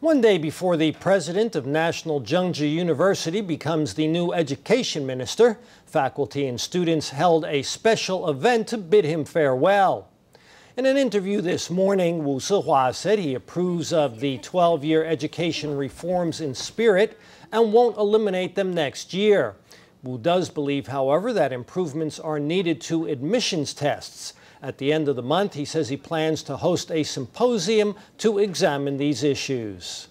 One day before the president of National Zhengzhi University becomes the new education minister, faculty and students held a special event to bid him farewell. In an interview this morning, Wu Sihua said he approves of the 12-year education reforms in spirit and won't eliminate them next year. Wu does believe, however, that improvements are needed to admissions tests at the end of the month, he says he plans to host a symposium to examine these issues.